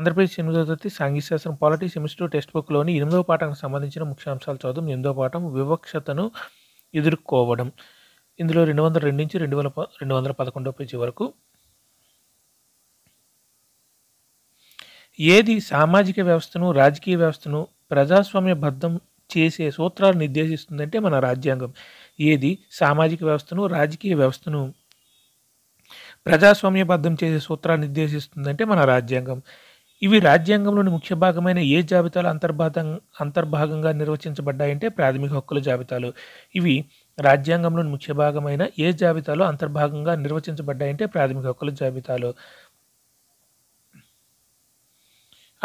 ఆంధ్రప్రదేశ్ ఎనిమిదో తరగతి శాస్త్రం పాలిటీ సెమిస్టర్ టెక్స్ట్ బుక్లోని ఎనిమిదవ పాఠానికి సంబంధించిన ముఖ్యాంశాలు చదువు ఎనిమిదో పాఠం వివక్షతను ఎదుర్కోవడం ఇందులో రెండు వందల రెండు నుంచి రెండు వేల రెండు వందల పదకొండో పేజీ వరకు ఏది సామాజిక వ్యవస్థను రాజకీయ వ్యవస్థను ప్రజాస్వామ్య బద్ధం చేసే సూత్రాలు నిర్దేశిస్తుందంటే మన రాజ్యాంగం ఏది సామాజిక వ్యవస్థను రాజకీయ వ్యవస్థను ప్రజాస్వామ్యబద్ధం చేసే సూత్రాలు నిర్దేశిస్తుందంటే మన రాజ్యాంగం ఇవి రాజ్యాంగంలోని ముఖ్య భాగమైన ఏ జాబితాలో అంతర్భాగం అంతర్భాగంగా నిర్వచించబడ్డాయంటే ప్రాథమిక హక్కుల జాబితాలు ఇవి రాజ్యాంగంలోని ముఖ్య భాగమైన ఏ జాబితాలో అంతర్భాగంగా నిర్వచించబడ్డాయంటే ప్రాథమిక హక్కుల జాబితాలు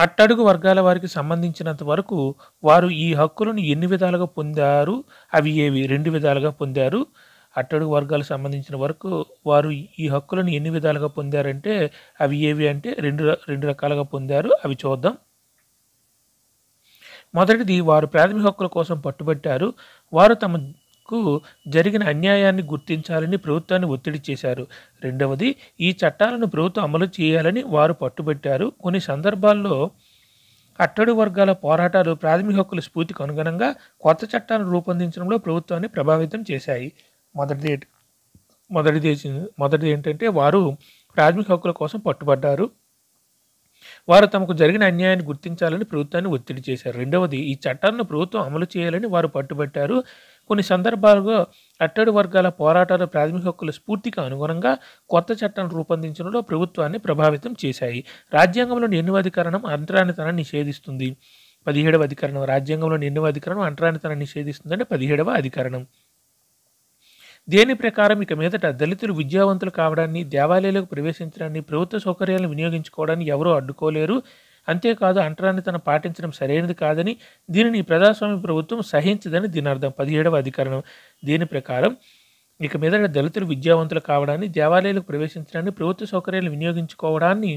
అట్టడుగు వర్గాల వారికి సంబంధించినంత వరకు వారు ఈ హక్కులను ఎన్ని విధాలుగా పొందారు అవి ఏవి రెండు విధాలుగా పొందారు అట్టడుగు వర్గాలకు సంబంధించిన వరకు వారు ఈ హక్కులను ఎన్ని విధాలుగా పొందారంటే అవి ఏవి అంటే రెండు రెండు రకాలుగా పొందారు అవి చూద్దాం మొదటిది వారు ప్రాథమిక హక్కుల కోసం పట్టుబట్టారు వారు తమకు జరిగిన అన్యాయాన్ని గుర్తించాలని ప్రభుత్వాన్ని ఒత్తిడి చేశారు రెండవది ఈ చట్టాలను ప్రభుత్వం అమలు చేయాలని వారు పట్టుబట్టారు కొన్ని సందర్భాల్లో అట్టడి వర్గాల పోరాటాలు ప్రాథమిక హక్కుల స్ఫూర్తికి అనుగుణంగా కొత్త చట్టాలను రూపొందించడంలో ప్రభుత్వాన్ని ప్రభావితం చేశాయి మొదటిది మొదటిది మొదటిది ఏంటంటే వారు ప్రాథమిక హక్కుల కోసం పట్టుబడ్డారు వారు తమకు జరిగిన అన్యాయాన్ని గుర్తించాలని ప్రభుత్వాన్ని ఒత్తిడి చేశారు రెండవది ఈ చట్టాలను ప్రభుత్వం అమలు చేయాలని వారు పట్టుబట్టారు కొన్ని సందర్భాల్లో అట్టడి వర్గాల పోరాటాలు ప్రాథమిక హక్కుల స్ఫూర్తికి అనుగుణంగా కొత్త చట్టాన్ని రూపొందించడంలో ప్రభుత్వాన్ని ప్రభావితం చేశాయి రాజ్యాంగంలోని అధికరణం అంతరానితనాన్ని నిషేధిస్తుంది పదిహేడవ అధికరణం రాజ్యాంగంలోని ఎన్నో అధికరణం అంటరానితనం నిషేధిస్తుందంటే పదిహేడవ అధికరణం దేని ప్రకారం ఇక మీదట దళితులు విద్యావంతులు కావడాన్ని దేవాలయాలకు ప్రవేశించడాన్ని ప్రభుత్వ సౌకర్యాలను వినియోగించుకోవడాన్ని ఎవరూ అడ్డుకోలేరు అంతేకాదు అంటరాన్ని తన పాటించడం సరైనది కాదని దీనిని ప్రజాస్వామ్య ప్రభుత్వం సహించదని దీని అర్థం పదిహేడవ అధికరణం దీని ప్రకారం ఇక మీదట దళితులు విద్యావంతులు కావడాన్ని దేవాలయాలకు ప్రవేశించడాన్ని ప్రభుత్వ సౌకర్యాలు వినియోగించుకోవడాన్ని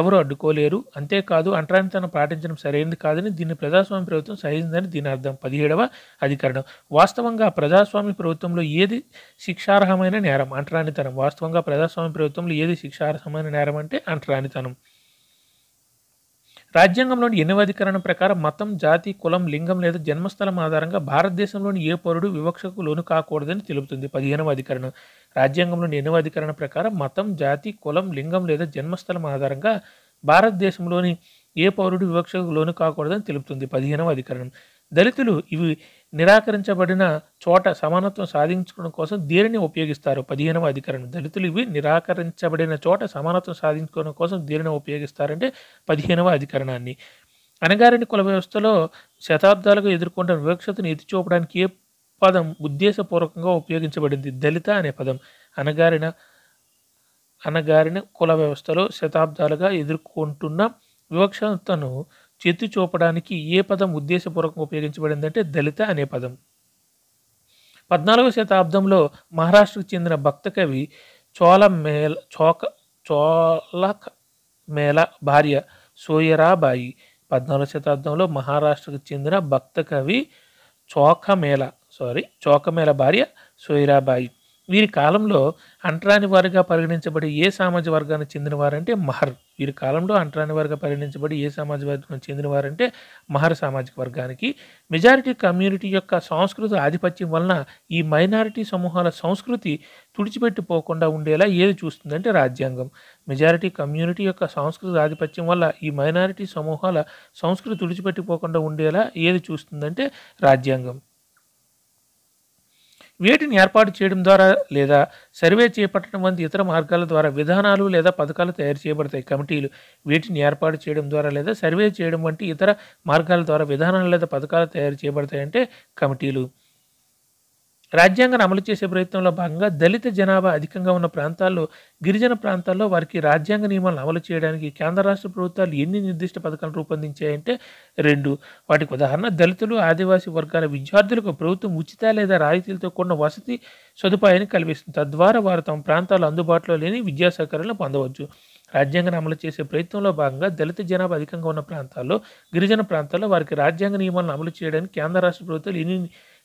ఎవరు అడ్డుకోలేరు అంతేకాదు అంటరానితనం పాటించడం సరైనది కాదని దీన్ని ప్రజాస్వామ్య ప్రభుత్వం సహించిందని దీని అర్థం పదిహేడవ అధికరణం వాస్తవంగా ప్రజాస్వామ్య ప్రభుత్వంలో ఏది శిక్షార్హమైన నేరం అంటరానితనం వాస్తవంగా ప్రజాస్వామ్య ప్రభుత్వంలో ఏది శిక్షార్హమైన నేరం అంటే అంటరానితనం రాజ్యాంగంలోని అధికరణం ప్రకారం మతం జాతి కులం లింగం లేదా జన్మస్థలం ఆధారంగా భారతదేశంలోని ఏ పౌరుడు వివక్షకు లోను కాకూడదని తెలుపుతుంది పదిహేనవ అధికరణం రాజ్యాంగంలోని ఎన్నో అధికరణ ప్రకారం మతం జాతి కులం లింగం లేదా జన్మస్థలం ఆధారంగా భారతదేశంలోని ఏ పౌరుడు వివక్షకు లోను కాకూడదని తెలుపుతుంది పదిహేనవ అధికరణం దళితులు ఇవి నిరాకరించబడిన చోట సమానత్వం సాధించుకోవడం కోసం దేనిని ఉపయోగిస్తారు పదిహేనవ అధికరణం దళితులు ఇవి నిరాకరించబడిన చోట సమానత్వం సాధించుకోవడం కోసం దేనిని ఉపయోగిస్తారంటే పదిహేనవ అధికరణాన్ని అనగారిని కుల వ్యవస్థలో శతాబ్దాలుగా ఎదుర్కొంటున్న వివక్షతను ఎత్తి చూపడానికి ఏ పదం ఉద్దేశపూర్వకంగా ఉపయోగించబడింది దళిత అనే పదం అనగారిన అనగారిన కుల వ్యవస్థలో శతాబ్దాలుగా ఎదుర్కొంటున్న వివక్షతను చేతి చూపడానికి ఏ పదం ఉద్దేశపూర్వకంగా ఉపయోగించబడిందంటే దళిత అనే పదం పద్నాలుగవ శతాబ్దంలో మహారాష్ట్రకు చెందిన భక్త కవి చోళ మేల చోక చోళక మేళ భార్య సోయరాబాయి పద్నాలుగవ శతాబ్దంలో మహారాష్ట్రకు చెందిన భక్త కవి చోకమేళ సారీ చోకమేళ భార్య సోయిరాబాయి వీరి కాలంలో అంటరాని వారిగా పరిగణించబడి ఏ సామాజిక వర్గానికి చెందినవారంటే మహర్ వీరి కాలంలో అంటరాని వారిగా పరిగణించబడి ఏ సామాజిక వర్గానికి చెందినవారంటే మహర్ సామాజిక వర్గానికి మెజారిటీ కమ్యూనిటీ యొక్క సాంస్కృతిక ఆధిపత్యం వలన ఈ మైనారిటీ సమూహాల సంస్కృతి తుడిచిపెట్టిపోకుండా ఉండేలా ఏది చూస్తుందంటే రాజ్యాంగం మెజారిటీ కమ్యూనిటీ యొక్క సాంస్కృతిక ఆధిపత్యం వల్ల ఈ మైనారిటీ సమూహాల సంస్కృతి తుడిచిపెట్టిపోకుండా ఉండేలా ఏది చూస్తుందంటే రాజ్యాంగం వీటిని ఏర్పాటు చేయడం ద్వారా లేదా సర్వే చేపట్టడం వంటి ఇతర మార్గాల ద్వారా విధానాలు లేదా పథకాలు తయారు చేయబడతాయి కమిటీలు వీటిని ఏర్పాటు చేయడం ద్వారా లేదా సర్వే చేయడం వంటి ఇతర మార్గాల ద్వారా విధానాలు లేదా పథకాలు తయారు చేయబడతాయంటే కమిటీలు రాజ్యాంగాన్ని అమలు చేసే ప్రయత్నంలో భాగంగా దళిత జనాభా అధికంగా ఉన్న ప్రాంతాల్లో గిరిజన ప్రాంతాల్లో వారికి రాజ్యాంగ నియమాలను అమలు చేయడానికి కేంద్ర రాష్ట్ర ప్రభుత్వాలు ఎన్ని నిర్దిష్ట పథకాలు రూపొందించాయంటే రెండు వాటికి ఉదాహరణ దళితులు ఆదివాసీ వర్గాల విద్యార్థులకు ప్రభుత్వం ఉచిత లేదా రాయితీలతో కూడిన వసతి సదుపాయాన్ని కల్పిస్తుంది తద్వారా వారు తమ ప్రాంతాల్లో అందుబాటులో లేని విద్యా సౌకర్యాలను పొందవచ్చు రాజ్యాంగం అమలు చేసే ప్రయత్నంలో భాగంగా దళిత జనాభా అధికంగా ఉన్న ప్రాంతాల్లో గిరిజన ప్రాంతాల్లో వారికి రాజ్యాంగ నియమాలను అమలు చేయడానికి కేంద్ర రాష్ట్ర ప్రభుత్వాలు ఎన్ని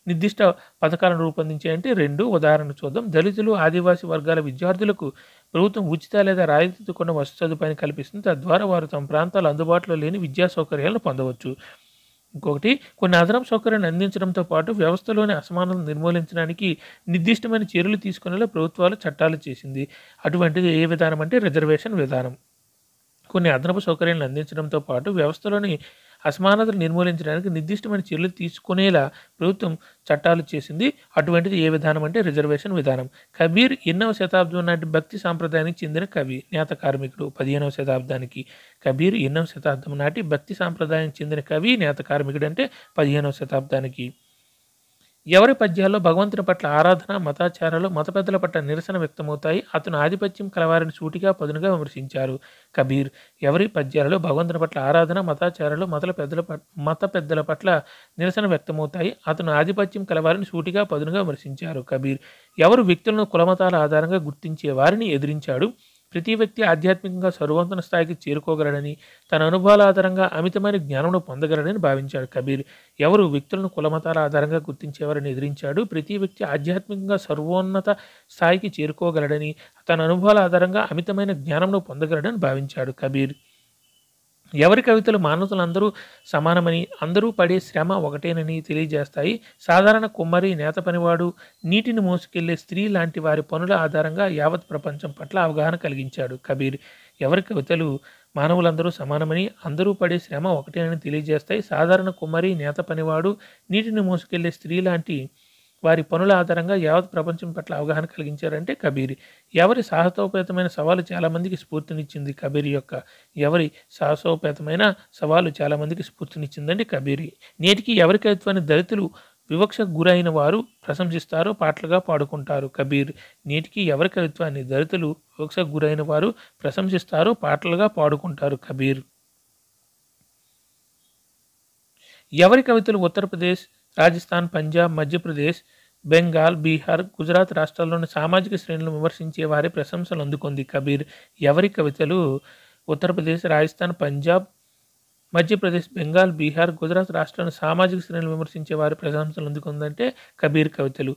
నిర్దిష్ట పథకాలను రూపొందించాయంటే రెండు ఉదాహరణ చూద్దాం దళితులు ఆదివాసీ వర్గాల విద్యార్థులకు ప్రభుత్వం ఉచిత లేదా రాయితీ కొన్న వసతి సదుపాయాన్ని కల్పిస్తుంది తద్వారా వారు తమ ప్రాంతాలు అందుబాటులో లేని విద్యా సౌకర్యాలను పొందవచ్చు ఇంకొకటి కొన్ని అదనపు సౌకర్యాన్ని అందించడంతో పాటు వ్యవస్థలోని అసమానతను నిర్మూలించడానికి నిర్దిష్టమైన చర్యలు తీసుకునేలా ప్రభుత్వాలు చట్టాలు చేసింది అటువంటిది ఏ విధానం అంటే రిజర్వేషన్ విధానం కొన్ని అదనపు సౌకర్యాలను అందించడంతో పాటు వ్యవస్థలోని అసమానతలు నిర్మూలించడానికి నిర్దిష్టమైన చర్యలు తీసుకునేలా ప్రభుత్వం చట్టాలు చేసింది అటువంటిది ఏ విధానం అంటే రిజర్వేషన్ విధానం కబీర్ ఎన్నవ శతాబ్దం నాటి భక్తి సాంప్రదాయానికి చెందిన కవి నేత కార్మికుడు పదిహేనవ శతాబ్దానికి కబీర్ ఎన్నవ శతాబ్దం నాటి భక్తి సాంప్రదాయానికి చెందిన కవి నేత కార్మికుడు అంటే పదిహేనవ శతాబ్దానికి ఎవరి పద్యాల్లో భగవంతుని పట్ల ఆరాధన మతాచారాలు మత పెద్దల పట్ల నిరసన వ్యక్తమవుతాయి అతను ఆధిపత్యం కలవారిని సూటిగా పదునుగా విమర్శించారు కబీర్ ఎవరి పద్యాలలో భగవంతుని పట్ల ఆరాధన మతాచారాలు మతల పెద్దల మత పెద్దల పట్ల నిరసన వ్యక్తమవుతాయి అతను ఆధిపత్యం కలవారిని సూటిగా పదునుగా విమర్శించారు కబీర్ ఎవరు వ్యక్తులను కులమతాల ఆధారంగా గుర్తించే వారిని ఎదిరించాడు ప్రతి వ్యక్తి ఆధ్యాత్మికంగా సర్వంతన స్థాయికి చేరుకోగలడని తన అనుభవాల ఆధారంగా అమితమైన జ్ఞానమును పొందగలడని భావించాడు కబీర్ ఎవరు వ్యక్తులను కులమతాల ఆధారంగా గుర్తించేవారని ఎదిరించాడు ప్రతి వ్యక్తి ఆధ్యాత్మికంగా సర్వోన్నత స్థాయికి చేరుకోగలడని తన అనుభవాల ఆధారంగా అమితమైన జ్ఞానమును పొందగలడని భావించాడు కబీర్ ఎవరి కవితలు మానవులందరూ సమానమని అందరూ పడే శ్రమ ఒకటేనని తెలియజేస్తాయి సాధారణ కుమ్మరి నేత పనివాడు నీటిని మోసుకెళ్లే స్త్రీ లాంటి వారి పనుల ఆధారంగా యావత్ ప్రపంచం పట్ల అవగాహన కలిగించాడు కబీర్ ఎవరి కవితలు మానవులందరూ సమానమని అందరూ పడే శ్రమ ఒకటేనని తెలియజేస్తాయి సాధారణ కుమ్మరి నేత పనివాడు నీటిని మోసుకెళ్లే స్త్రీ లాంటి వారి పనుల ఆధారంగా యావత్ ప్రపంచం పట్ల అవగాహన కలిగించారంటే కబీరి ఎవరి సాహసోపేతమైన సవాలు చాలామందికి స్ఫూర్తినిచ్చింది కబీరి యొక్క ఎవరి సాహసోపేతమైన సవాలు చాలామందికి స్ఫూర్తినిచ్చిందండి కబీరి నేటికి ఎవరి కవిత్వాన్ని దళితులు వివక్ష గురైన వారు ప్రశంసిస్తారో పాటలుగా పాడుకుంటారు కబీర్ నేటికి ఎవరి కవిత్వాన్ని దళితులు వివక్ష గురైన వారు ప్రశంసిస్తారో పాటలుగా పాడుకుంటారు కబీర్ ఎవరి కవితలు ఉత్తరప్రదేశ్ రాజస్థాన్ పంజాబ్ మధ్యప్రదేశ్ బెంగాల్ బీహార్ గుజరాత్ రాష్ట్రాల్లోని సామాజిక శ్రేణులను విమర్శించే వారి ప్రశంసలు అందుకుంది కబీర్ ఎవరి కవితలు ఉత్తరప్రదేశ్ రాజస్థాన్ పంజాబ్ మధ్యప్రదేశ్ బెంగాల్ బీహార్ గుజరాత్ రాష్ట్రాలను సామాజిక శ్రేణులు విమర్శించే వారి ప్రశంసలు అందుకుందంటే కబీర్ కవితలు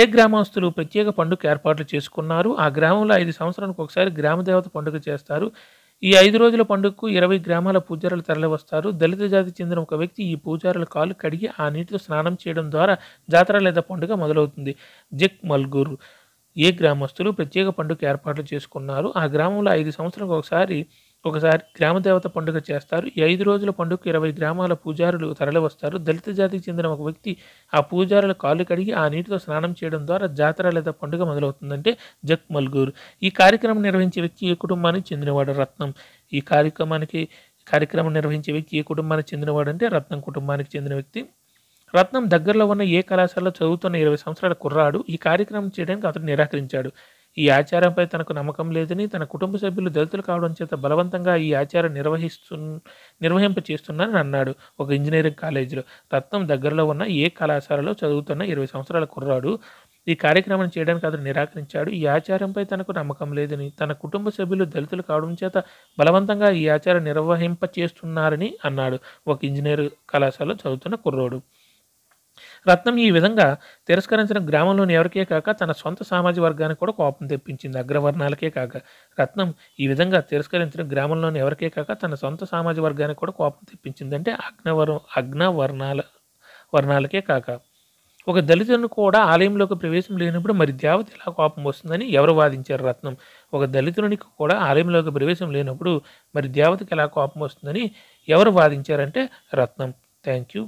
ఏ గ్రామస్తులు ప్రత్యేక పండుగ ఏర్పాట్లు చేసుకున్నారు ఆ గ్రామంలో ఐదు సంవత్సరానికి ఒకసారి గ్రామదేవత పండుగ చేస్తారు ఈ ఐదు రోజుల పండుగకు ఇరవై గ్రామాల పూజారులు తరలివస్తారు దళిత జాతి చెందిన ఒక వ్యక్తి ఈ పూజారుల కాలు కడిగి ఆ నీటితో స్నానం చేయడం ద్వారా జాతర లేదా పండుగ మొదలవుతుంది జక్ మల్గూరు ఏ గ్రామస్తులు ప్రత్యేక పండుగ ఏర్పాట్లు చేసుకున్నారు ఆ గ్రామంలో ఐదు సంవత్సరాలకు ఒకసారి ఒకసారి గ్రామదేవత పండుగ చేస్తారు ఈ ఐదు రోజుల పండుగకు ఇరవై గ్రామాల పూజారులు తరలివస్తారు దళిత జాతికి చెందిన ఒక వ్యక్తి ఆ పూజారుల కాళ్ళు కడిగి ఆ నీటితో స్నానం చేయడం ద్వారా జాతర లేదా పండుగ మొదలవుతుందంటే జక్ మల్గూర్ ఈ కార్యక్రమం నిర్వహించే వ్యక్తి ఈ కుటుంబానికి చెందినవాడు రత్నం ఈ కార్యక్రమానికి కార్యక్రమం నిర్వహించే వ్యక్తి ఏ కుటుంబానికి చెందినవాడు అంటే రత్నం కుటుంబానికి చెందిన వ్యక్తి రత్నం దగ్గరలో ఉన్న ఏ కళాశాలలో చదువుతున్న ఇరవై సంవత్సరాల కుర్రాడు ఈ కార్యక్రమం చేయడానికి అతను నిరాకరించాడు ఈ ఆచారంపై తనకు నమ్మకం లేదని తన కుటుంబ సభ్యులు దళితులు కావడం చేత బలవంతంగా ఈ ఆచారం నిర్వహిస్తు నిర్వహింప చేస్తున్నానని అన్నాడు ఒక ఇంజనీరింగ్ కాలేజీలో రత్నం దగ్గరలో ఉన్న ఏ కళాశాలలో చదువుతున్న ఇరవై సంవత్సరాల కుర్రాడు ఈ కార్యక్రమం చేయడానికి అతను నిరాకరించాడు ఈ ఆచారంపై తనకు నమ్మకం లేదని తన కుటుంబ సభ్యులు దళితులు కావడం చేత బలవంతంగా ఈ ఆచారం నిర్వహింప చేస్తున్నారని అన్నాడు ఒక ఇంజనీర్ కళాశాలలో చదువుతున్న కుర్రోడు రత్నం ఈ విధంగా తిరస్కరించిన గ్రామంలోని ఎవరికే కాక తన సొంత సామాజిక వర్గానికి కూడా కోపం తెప్పించింది అగ్రవర్ణాలకే కాక రత్నం ఈ విధంగా తిరస్కరించిన గ్రామంలోని ఎవరికే కాక తన సొంత సామాజిక వర్గానికి కూడా కోపం తెప్పించింది అంటే అగ్నవర్ అగ్నవర్ణాల వర్ణాలకే కాక ఒక దళితులను కూడా ఆలయంలోకి ప్రవేశం లేనప్పుడు మరి దేవత ఎలా కోపం వస్తుందని ఎవరు వాదించారు రత్నం ఒక దళితునికి కూడా ఆలయంలోకి ప్రవేశం లేనప్పుడు మరి దేవతకి ఎలా కోపం వస్తుందని ఎవరు వాదించారంటే రత్నం థ్యాంక్ యూ